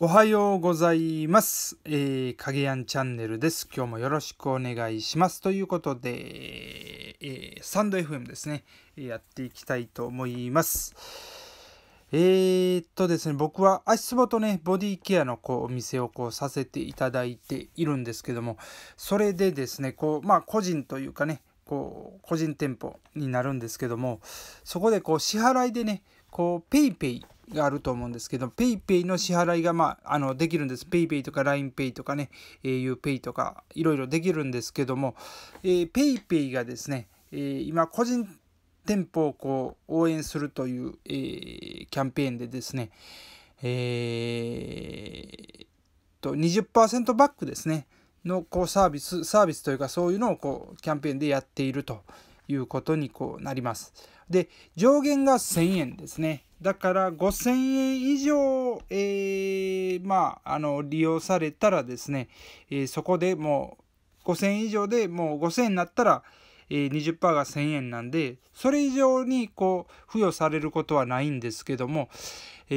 おはようございます。えー、影やんチャンネルです。今日もよろしくお願いします。ということで、えー、サンド FM ですね、やっていきたいと思います。えー、っとですね、僕は足つぼとね、ボディケアのこうお店をこうさせていただいているんですけども、それでですね、こう、まあ個人というかね、こう個人店舗になるんですけども、そこでこう支払いでね、こう PayPay があると思うんですけど、PayPay の支払いが、まあ、あのできるんです。PayPay とか LINEPay とかね、auPay とかいろいろできるんですけども、PayPay、えー、ペイがですね、えー、今、個人店舗をこう応援するという、えー、キャンペーンでですね、えー、と20%バックですね、のこうサービス、サービスというかそういうのをこうキャンペーンでやっているということにこうなります。で、上限が1000円ですね。だから5000円以上、えー、まあ、あの、利用されたらですね、えー、そこでもう5000円以上でもう5000円になったら、えー、20%が1000円なんで、それ以上にこう、付与されることはないんですけども、え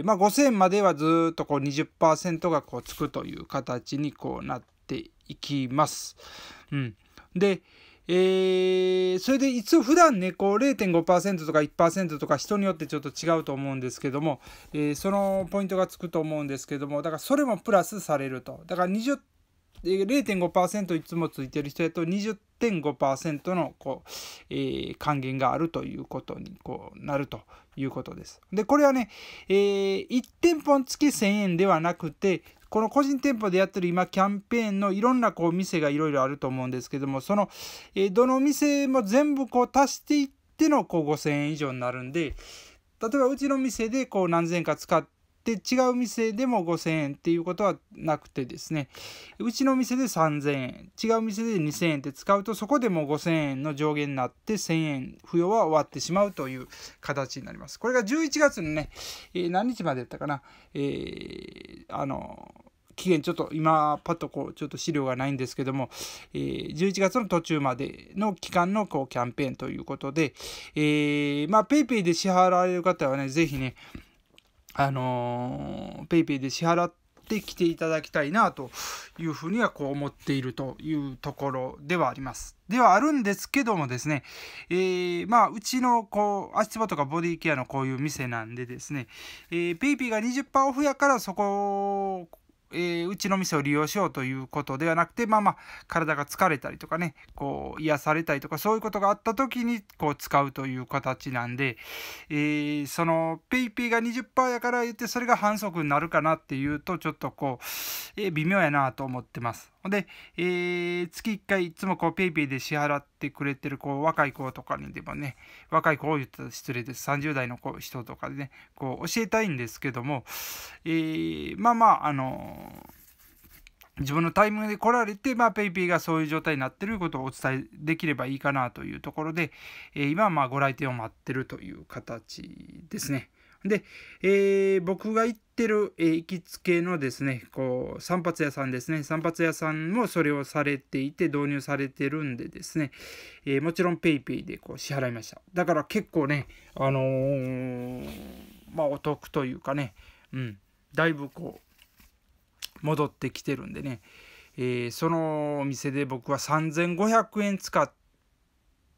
ー、まあ、5000円まではずっとこう20%がこうつくという形にこうなっていきます。うん。で、えー、それで一応普段ねこう0.5%とか1%とか人によってちょっと違うと思うんですけども、えー、そのポイントがつくと思うんですけどもだからそれもプラスされるとだから20 0.5%いつもついてる人やと20.5%のこう、えー、還元があるということにこうなるということです。でこれはね、えー、1店舗につき1000円ではなくてこの個人店舗でやってる今キャンペーンのいろんなこう店がいろいろあると思うんですけどもその、えどの店も全部こう足していってのこう5,000円以上になるんで例えばうちの店でこう何千円か使ってで違う店でも5000円っていうことはなくてですねうちの店で3000円違う店で2000円って使うとそこでも5000円の上限になって1000円付与は終わってしまうという形になりますこれが11月のね、えー、何日までやったかな、えー、あの期限ちょっと今パッとこうちょっと資料がないんですけども、えー、11月の途中までの期間のこうキャンペーンということで、えー、まあ PayPay で支払われる方はね是非ねあの PayPay で支払ってきていただきたいなというふにはこう思っているというところではあります。ではあるんですけどもですね、えー、まあうちのこう足つぼとかボディケアのこういう店なんでですね、え PayPay、ー、が20%オフやからそこえー、うちの店を利用しようということではなくて、まあまあ、体が疲れたりとかね、こう、癒されたりとか、そういうことがあった時に、こう、使うという形なんで、えー、その、paypay が20%やから言って、それが反則になるかなっていうと、ちょっとこう、えー、微妙やなと思ってます。で、えー、月1回いつもこう PayPay で支払ってくれてるこう若い子とかにでもね、若い子を言ったら失礼です。30代の子人とかでね、こう教えたいんですけども、えー、まあまあ、あの自分のタイミングで来られて、まあ、PayPay がそういう状態になってることをお伝えできればいいかなというところで、えー、今はまあご来店を待ってるという形ですね。で、えー、僕が行ってる、えー、行きつけのですね、こう、散髪屋さんですね。散髪屋さんもそれをされていて、導入されてるんでですね、えー、もちろん PayPay でこう支払いました。だから結構ね、あのー、まあお得というかね、うん、だいぶこう、戻ってきてるんでね、えそのお店で僕は3500円使っ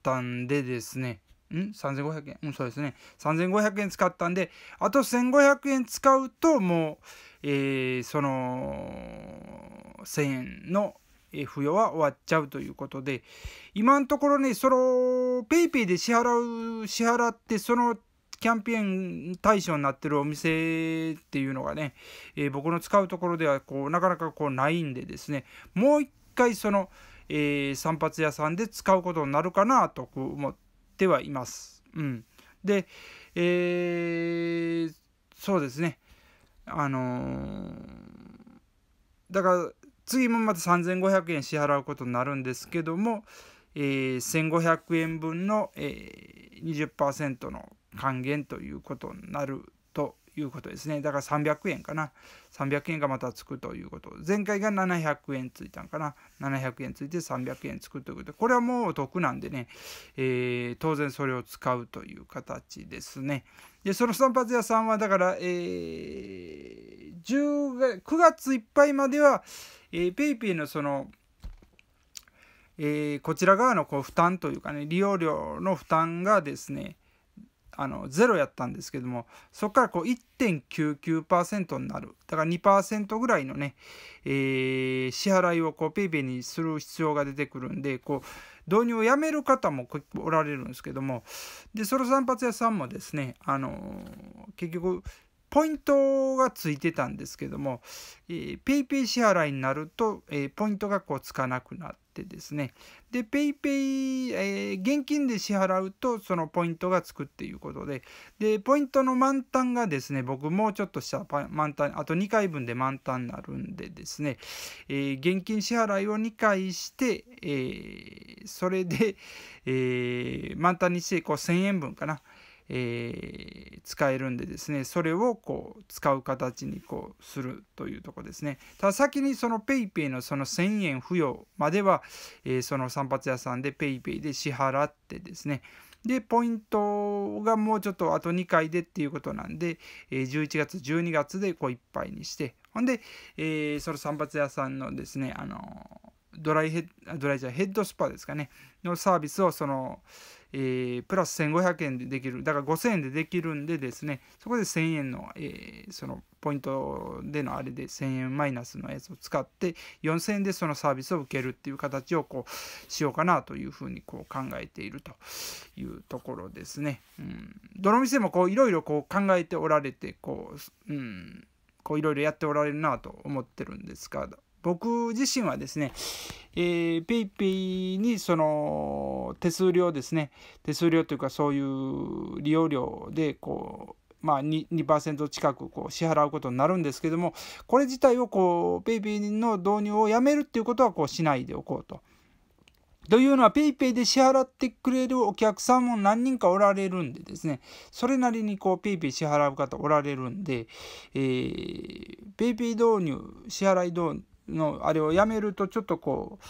たんでですねん ?3500 円。うん、そうですね。3500円使ったんで、あと1500円使うと、もう、えー、その、1000円の付与は終わっちゃうということで、今のところね、その、PayPay で支払う、支払って、その、キャンペーン対象になってるお店っていうのがね、えー、僕の使うところではこうなかなかこうないんでですねもう一回その、えー、散髪屋さんで使うことになるかなと思っってはいます。うん、で、えー、そうですねあのー、だから次もまた3500円支払うことになるんですけども、えー、1500円分の、えー、20%の還元ということになるいうことですね。だから300円かな。300円がまたつくということ。前回が700円ついたんかな。700円ついて300円つくということで、これはもうお得なんでね、えー、当然それを使うという形ですね。で、その散髪屋さんは、だから、えー、10月9月いっぱいまでは、え PayPay のその、えー、こちら側のこう負担というかね、利用料の負担がですね、あのゼロやったんですけどもそこからこう1.99%になるだから2%ぐらいのね、えー、支払いをこう PayPay にする必要が出てくるんでこう導入をやめる方もおられるんですけどもでその散髪屋さんもですねあの結局ポイントがついてたんですけども、えー、PayPay 支払いになると、えー、ポイントがこうつかなくなってですね、で、PayPay、えー、現金で支払うと、そのポイントがつくっていうことで、で、ポイントの満タンがですね、僕もうちょっとした満タン、あと2回分で満タンになるんでですね、え現金支払いを2回して、えそれで、え満タンにして、こう1000円分かな、えー、使えるんでですねそれをこう使う形にこうするというとこですねただ先にその PayPay のその1000円付与までは、えー、その散髪屋さんで PayPay で支払ってですねでポイントがもうちょっとあと2回でっていうことなんで、え11月12月でこういっぱいにしてほんで、えー、その散髪屋さんのですねあのドライヘッドライじゃヘッドスパですかねのサービスをその、えー、プラス1500円でできるだから5000円でできるんでですねそこで1000円の、えー、そのポイントでのあれで1000円マイナスのやつを使って4000円でそのサービスを受けるっていう形をこうしようかなというふうにこう考えているというところですね。うん、どの店もこういろいろこう考えておられてこう、うん、こういろいろやっておられるなと思ってるんですが僕自身はですね、えー、ペイペイにその手数料ですね手数料というかそういう利用料でこうまあ2、2%近くこう支払うことになるんですけどもこれ自体をこう PayPay の導入をやめるっていうことはこうしないでおこうと。というのは PayPay で支払ってくれるお客さんも何人かおられるんでですねそれなりにこう PayPay 支払う方おられるんで PayPay、導入支払い導のあれをやめるとちょっとこう、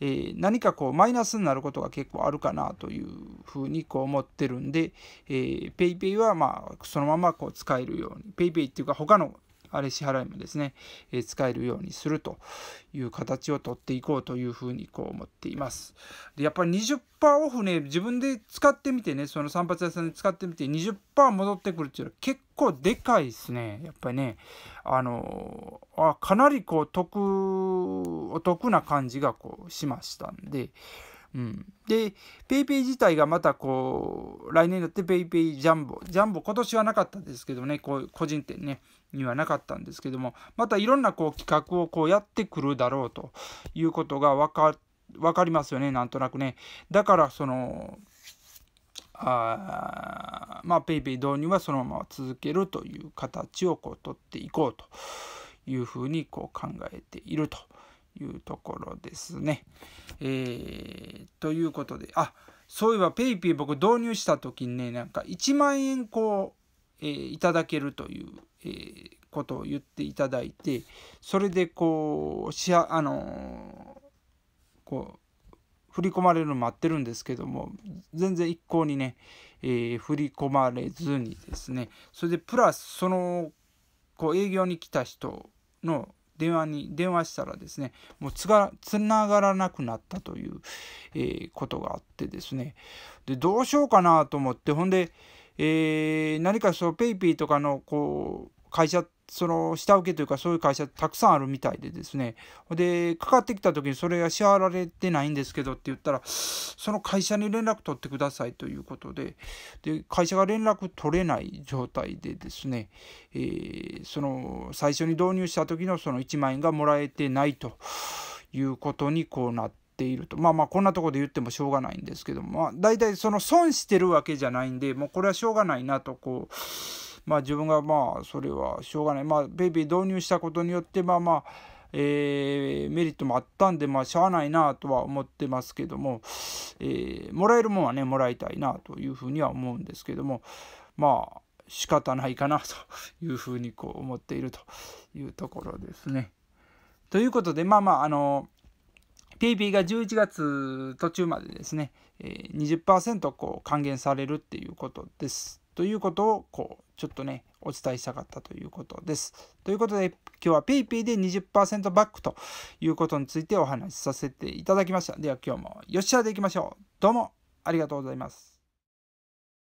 えー、何かこうマイナスになることが結構あるかなというふうにこう思ってるんで、え PayPay はまあそのままこう使えるように PayPay っていうか他のあれ支払いもですね、え使えるようにするという形をとっていこうというふうにこう思っています。でやっぱり20%オフね、自分で使ってみてね、その散髪屋さんで使ってみて20%戻ってくるっていうのは結構でかいですね。やっぱりね、あの、あかなりこう得、お得な感じがこうしましたんで、うん、で PayPay 自体がまたこう来年だって PayPay ジャンボジャンボ今年はなかったですけどねこう個人店ねにはなかったんですけどもまたいろんなこう企画をこうやってくるだろうということが分か分かりますよねなんとなくねだからそのあまあ PayPay 導入はそのまま続けるという形をこう取っていこうというふうにこう考えているというところですね。えー、ということで、あ、そういえば PayPay 僕導入した時にね、なんか1万円こう、えー、いただけるという、えー、ことを言っていただいて、それでこう、しあ、あのこう、振り込まれるの待ってるんですけども、全然一向にね、え振り込まれずにですね、それでプラスその、こう営業に来た人の電話に、電話したらですね、もうつが、つながらなくなったという、えー、ことがあってですね、で、どうしようかなと思って、ほんで、えー、何かその PayPay とかの、こう、会社その下請けというかそういう会社たくさんあるみたいでですねでかかってきた時にそれが支払われてないんですけどって言ったらその会社に連絡取ってくださいということでで会社が連絡取れない状態でですね、えその最初に導入した時のその1万円がもらえてないということにこうなって。いるとまあまあこんなとこで言ってもしょうがないんですけども、まあ、大体その損してるわけじゃないんでもうこれはしょうがないなとこうまあ、自分がまあそれはしょうがない、まあ、ベー導入したことによってまあまあえー、メリットもあったんで、まあ、しゃあないなとは思ってますけども、えー、もらえるもんはね、もらいたいなというふうには思うんですけども、まあ、仕方ないかな というふうにこう思っているというところですね。ということで、まあまあ、あの、PayPay が11月途中までですね、20%こう還元されるっていうことです。ということをこうちょっとねお伝えしたかったということです。ということで今日は PayPay で20%バックということについてお話しさせていただきました。では今日もよっしゃでいきましょう。どうもありがとうございます。